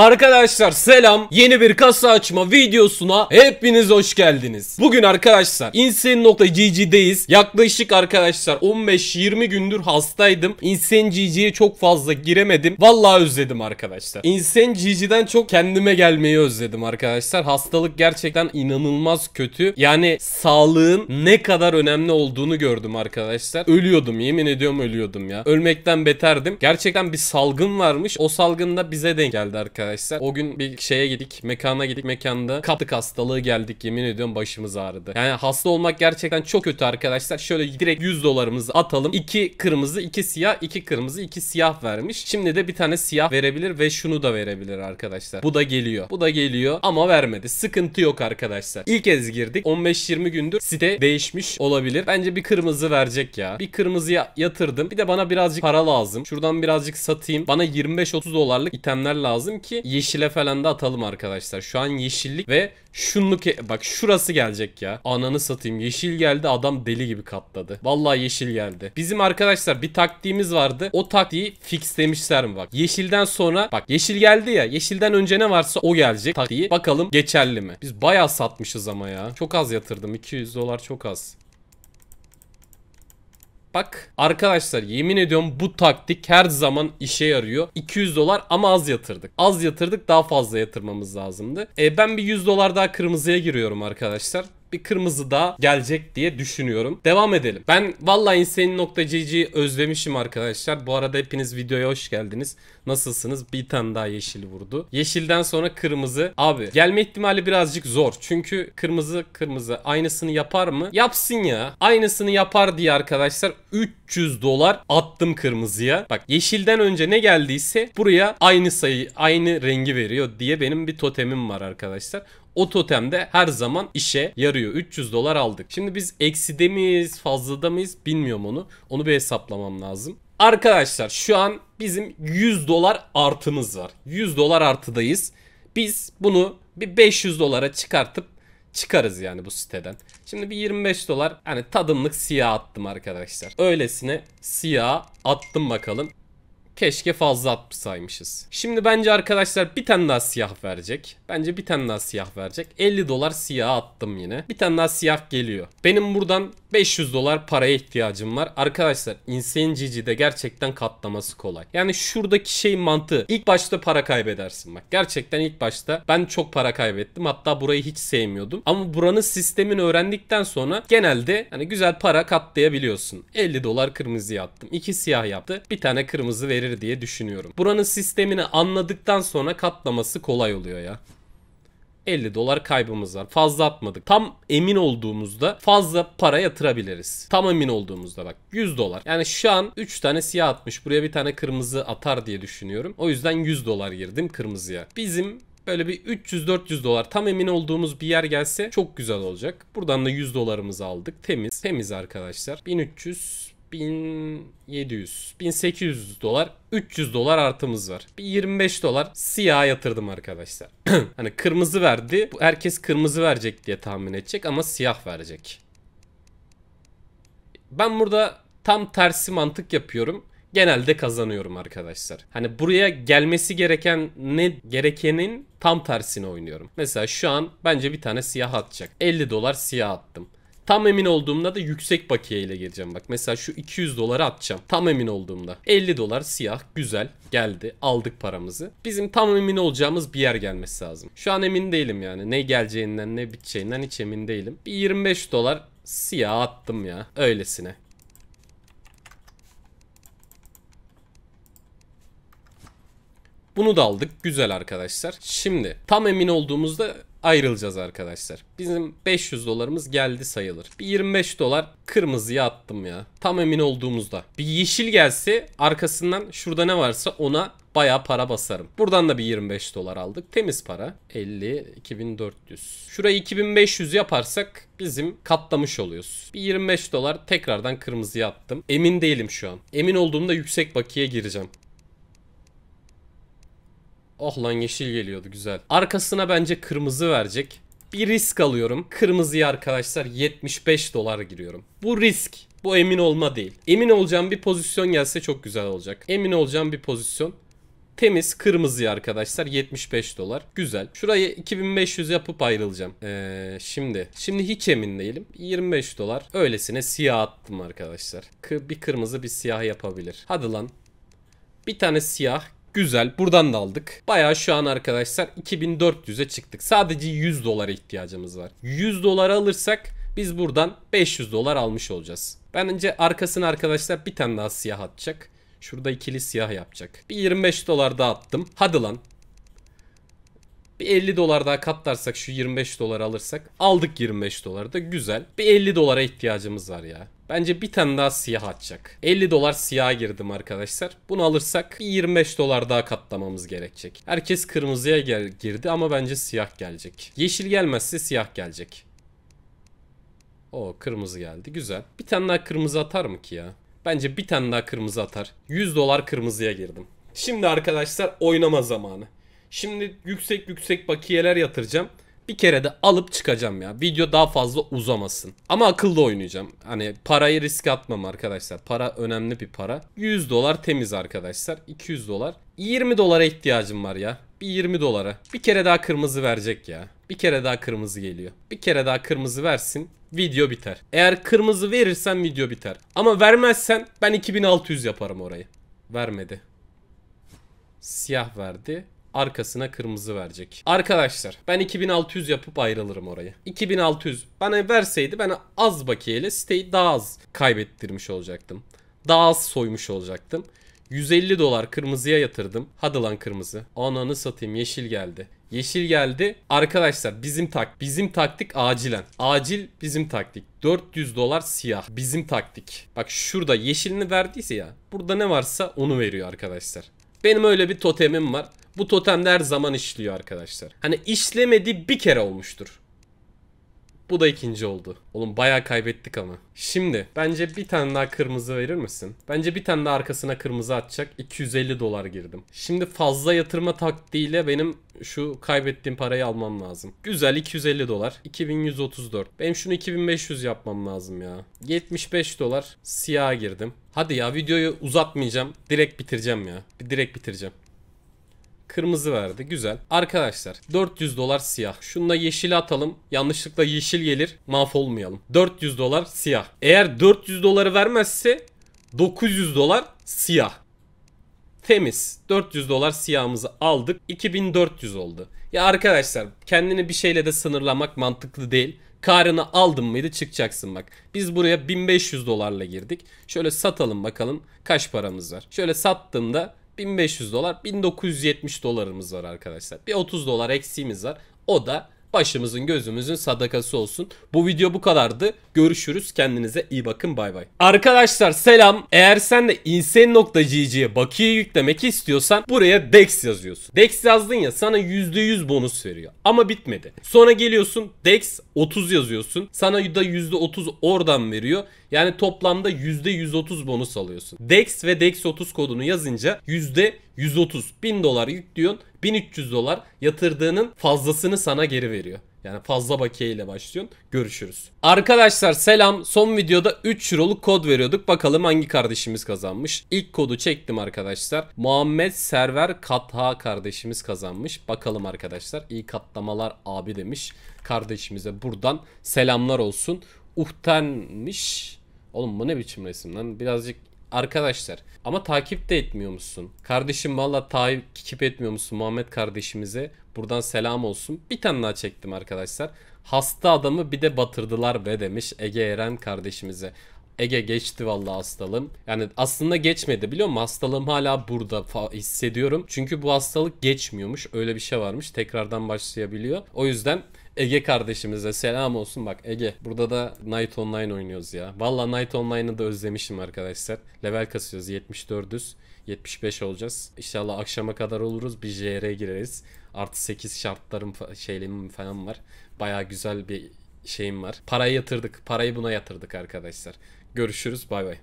Arkadaşlar selam yeni bir kasa açma videosuna hepiniz hoş geldiniz. Bugün arkadaşlar insane.gg'deyiz. Yaklaşık arkadaşlar 15-20 gündür hastaydım. Insane GG'ye çok fazla giremedim. Vallahi özledim arkadaşlar. Insane GG'den çok kendime gelmeyi özledim arkadaşlar. Hastalık gerçekten inanılmaz kötü. Yani sağlığın ne kadar önemli olduğunu gördüm arkadaşlar. Ölüyordum yemin ediyorum ölüyordum ya. Ölmekten beterdim. Gerçekten bir salgın varmış. O salgında bize denk geldi arkadaşlar arkadaşlar. O gün bir şeye gittik. Mekana gittik. Mekanda kaptık hastalığı geldik. Yemin ediyorum başımız ağrıdı. Yani hasta olmak gerçekten çok kötü arkadaşlar. Şöyle direkt 100 dolarımızı atalım. 2 kırmızı, 2 siyah, 2 kırmızı, 2 siyah vermiş. Şimdi de bir tane siyah verebilir ve şunu da verebilir arkadaşlar. Bu da geliyor. Bu da geliyor ama vermedi. Sıkıntı yok arkadaşlar. İlk kez girdik. 15-20 gündür site değişmiş olabilir. Bence bir kırmızı verecek ya. Bir kırmızı yatırdım. Bir de bana birazcık para lazım. Şuradan birazcık satayım. Bana 25-30 dolarlık itemler lazım ki yeşile falan da atalım arkadaşlar. Şu an yeşillik ve şunluk e, bak şurası gelecek ya. Ananı satayım yeşil geldi adam deli gibi katladı. Vallahi yeşil geldi. Bizim arkadaşlar bir taktiğimiz vardı. O taktiği fix demişler mi bak. Yeşilden sonra bak yeşil geldi ya. Yeşilden önce ne varsa o gelecek taktiği. Bakalım geçerli mi? Biz bayağı satmışız ama ya. Çok az yatırdım. 200 dolar çok az. Bak arkadaşlar yemin ediyorum bu taktik her zaman işe yarıyor. 200 dolar ama az yatırdık. Az yatırdık daha fazla yatırmamız lazımdı. E, ben bir 100 dolar daha kırmızıya giriyorum arkadaşlar bir kırmızı da gelecek diye düşünüyorum. Devam edelim. Ben vallahi insane.cc'yi özlemişim arkadaşlar. Bu arada hepiniz videoya hoş geldiniz. Nasılsınız? Bir tane daha yeşil vurdu. Yeşilden sonra kırmızı. Abi gelme ihtimali birazcık zor. Çünkü kırmızı kırmızı aynısını yapar mı? Yapsın ya. Aynısını yapar diye arkadaşlar 300 dolar attım kırmızıya. Bak yeşilden önce ne geldiyse buraya aynı sayı aynı rengi veriyor diye benim bir totemim var arkadaşlar. O totem de her zaman işe yarıyor. 300 dolar aldık. Şimdi biz ekside miyiz fazlada mıyız bilmiyorum onu. Onu bir hesaplamam lazım. Arkadaşlar şu an bizim 100 dolar artımız var. 100 dolar artıdayız. Biz bunu bir 500 dolara çıkartıp çıkarız yani bu siteden. Şimdi bir 25 dolar hani tadımlık siyah attım arkadaşlar. Öylesine siyah attım bakalım. Keşke fazla atmışsaymışız. Şimdi bence arkadaşlar bir tane daha siyah verecek. Bence bir tane daha siyah verecek. 50 dolar siyah attım yine. Bir tane daha siyah geliyor. Benim buradan 500 dolar paraya ihtiyacım var. Arkadaşlar Insane GG'de gerçekten katlaması kolay. Yani şuradaki şey mantığı. İlk başta para kaybedersin bak. Gerçekten ilk başta ben çok para kaybettim. Hatta burayı hiç sevmiyordum. Ama buranın sistemini öğrendikten sonra genelde hani güzel para katlayabiliyorsun. 50 dolar kırmızı attım. 2 siyah yaptı. Bir tane kırmızı verir verir diye düşünüyorum. Buranın sistemini anladıktan sonra katlaması kolay oluyor ya. 50 dolar kaybımız var. Fazla atmadık. Tam emin olduğumuzda fazla para yatırabiliriz. Tam emin olduğumuzda bak 100 dolar. Yani şu an 3 tane siyah atmış. Buraya bir tane kırmızı atar diye düşünüyorum. O yüzden 100 dolar girdim kırmızıya. Bizim böyle bir 300-400 dolar tam emin olduğumuz bir yer gelse çok güzel olacak. Buradan da 100 dolarımızı aldık. Temiz. Temiz arkadaşlar. 1300 1700, 1800 dolar, 300 dolar artımız var. Bir 25 dolar siyah yatırdım arkadaşlar. hani kırmızı verdi. Herkes kırmızı verecek diye tahmin edecek ama siyah verecek. Ben burada tam tersi mantık yapıyorum genelde kazanıyorum arkadaşlar. Hani buraya gelmesi gereken ne gerekenin tam tersini oynuyorum. Mesela şu an bence bir tane siyah atacak. 50 dolar siyah attım. Tam emin olduğumda da yüksek bakiye ile geleceğim. Bak mesela şu 200 doları atacağım. Tam emin olduğumda. 50 dolar siyah güzel geldi. Aldık paramızı. Bizim tam emin olacağımız bir yer gelmesi lazım. Şu an emin değilim yani. Ne geleceğinden ne biteceğinden hiç emin değilim. Bir 25 dolar siyah attım ya. Öylesine. Bunu da aldık. Güzel arkadaşlar. Şimdi tam emin olduğumuzda ayrılacağız arkadaşlar. Bizim 500 dolarımız geldi sayılır. Bir 25 dolar kırmızıya attım ya. Tam emin olduğumuzda. Bir yeşil gelse arkasından şurada ne varsa ona baya para basarım. Buradan da bir 25 dolar aldık. Temiz para. 50, 2400. Şurayı 2500 yaparsak bizim katlamış oluyoruz. Bir 25 dolar tekrardan kırmızıya attım. Emin değilim şu an. Emin olduğumda yüksek bakiye gireceğim. Oh lan yeşil geliyordu güzel. Arkasına bence kırmızı verecek. Bir risk alıyorum. Kırmızıya arkadaşlar 75 dolar giriyorum. Bu risk. Bu emin olma değil. Emin olacağım bir pozisyon gelse çok güzel olacak. Emin olacağım bir pozisyon. Temiz kırmızı arkadaşlar 75 dolar. Güzel. şurayı 2500 yapıp ayrılacağım. Ee, şimdi. Şimdi hiç emin değilim. 25 dolar. Öylesine siyah attım arkadaşlar. bir kırmızı bir siyah yapabilir. Hadi lan. Bir tane siyah Güzel. Buradan da aldık. Baya şu an arkadaşlar 2400'e çıktık. Sadece 100 dolara ihtiyacımız var. 100 dolara alırsak biz buradan 500 dolar almış olacağız. Bence arkasına arkadaşlar bir tane daha siyah atacak. Şurada ikili siyah yapacak. Bir 25 dolar daha attım. Hadi lan. Bir 50 dolar daha katlarsak şu 25 dolar alırsak. Aldık 25 doları da güzel. Bir 50 dolara ihtiyacımız var ya. Bence bir tane daha siyah atacak. 50 dolar siyah girdim arkadaşlar. Bunu alırsak bir 25 dolar daha katlamamız gerekecek. Herkes kırmızıya gel girdi ama bence siyah gelecek. Yeşil gelmezse siyah gelecek. O kırmızı geldi. Güzel. Bir tane daha kırmızı atar mı ki ya? Bence bir tane daha kırmızı atar. 100 dolar kırmızıya girdim. Şimdi arkadaşlar oynama zamanı. Şimdi yüksek yüksek bakiyeler yatıracağım. Bir kere de alıp çıkacağım ya. Video daha fazla uzamasın. Ama akıllı oynayacağım. Hani parayı risk atmam arkadaşlar. Para önemli bir para. 100 dolar temiz arkadaşlar. 200 dolar. 20 dolara ihtiyacım var ya. Bir 20 dolara. Bir kere daha kırmızı verecek ya. Bir kere daha kırmızı geliyor. Bir kere daha kırmızı versin. Video biter. Eğer kırmızı verirsen video biter. Ama vermezsen ben 2600 yaparım orayı. Vermedi. Siyah verdi arkasına kırmızı verecek. Arkadaşlar ben 2600 yapıp ayrılırım orayı. 2600 bana verseydi ben az bakiyeyle siteyi daha az kaybettirmiş olacaktım. Daha az soymuş olacaktım. 150 dolar kırmızıya yatırdım. Hadi lan kırmızı. Ananı satayım yeşil geldi. Yeşil geldi. Arkadaşlar bizim tak bizim taktik acilen. Acil bizim taktik. 400 dolar siyah. Bizim taktik. Bak şurada yeşilini verdiyse ya. Burada ne varsa onu veriyor arkadaşlar. Benim öyle bir totemim var. Bu totemler zaman işliyor arkadaşlar. Hani işlemedi bir kere olmuştur. Bu da ikinci oldu. Oğlum bayağı kaybettik ama. Şimdi bence bir tane daha kırmızı verir misin? Bence bir tane daha arkasına kırmızı atacak. 250 dolar girdim. Şimdi fazla yatırma taktiğiyle benim şu kaybettiğim parayı almam lazım. Güzel 250 dolar. 2134. Benim şunu 2500 yapmam lazım ya. 75 dolar. Siyah girdim. Hadi ya videoyu uzatmayacağım. Direkt bitireceğim ya. Direkt bitireceğim. Kırmızı verdi. Güzel. Arkadaşlar 400 dolar siyah. Şununla yeşili atalım. Yanlışlıkla yeşil gelir. Mahvolmayalım. 400 dolar siyah. Eğer 400 doları vermezse 900 dolar siyah. Temiz. 400 dolar siyahımızı aldık. 2400 oldu. Ya arkadaşlar kendini bir şeyle de sınırlamak mantıklı değil. Karını aldın mıydı çıkacaksın bak. Biz buraya 1500 dolarla girdik. Şöyle satalım bakalım kaç paramız var. Şöyle sattığımda 1500 dolar 1970 dolarımız var arkadaşlar. Bir 30 dolar eksiğimiz var. O da başımızın gözümüzün sadakası olsun. Bu video bu kadardı. Görüşürüz. Kendinize iyi bakın. Bay bay. Arkadaşlar selam. Eğer sen de insane.gg'ye bakiye yüklemek istiyorsan buraya dex yazıyorsun. Dex yazdın ya sana %100 bonus veriyor. Ama bitmedi. Sonra geliyorsun dex 30 yazıyorsun. Sana da %30 oradan veriyor. Yani toplamda %130 bonus alıyorsun. Dex ve dex30 kodunu yazınca 130 bin dolar yüklüyorsun 1300 dolar yatırdığının fazlasını sana geri veriyor. Yani fazla bakiye ile başlıyorsun. Görüşürüz. Arkadaşlar selam. Son videoda 3 Euro'luk kod veriyorduk. Bakalım hangi kardeşimiz kazanmış. İlk kodu çektim arkadaşlar. Muhammed Server Katha kardeşimiz kazanmış. Bakalım arkadaşlar. İyi katlamalar abi demiş. Kardeşimize buradan selamlar olsun. Uhtenmiş. Oğlum bu ne biçim resim lan? Birazcık arkadaşlar. Ama takip de etmiyor musun? Kardeşim valla takip etmiyor musun Muhammed kardeşimize? Buradan selam olsun. Bir tane daha çektim arkadaşlar. Hasta adamı bir de batırdılar be demiş Ege Eren kardeşimize. Ege geçti vallahi hastalığım. Yani aslında geçmedi biliyor musun? Hastalığım hala burada hissediyorum. Çünkü bu hastalık geçmiyormuş. Öyle bir şey varmış. Tekrardan başlayabiliyor. O yüzden Ege kardeşimize selam olsun bak Ege. Burada da Night Online oynuyoruz ya. Valla Night Online'ı da özlemişim arkadaşlar. Level kasıyoruz 74'üz. 75 olacağız. İnşallah akşama kadar oluruz. Bir JR'e gireriz. Artı 8 şartlarım şeylerim falan var. Baya güzel bir şeyim var. Parayı yatırdık. Parayı buna yatırdık arkadaşlar. Görüşürüz. Bay bay.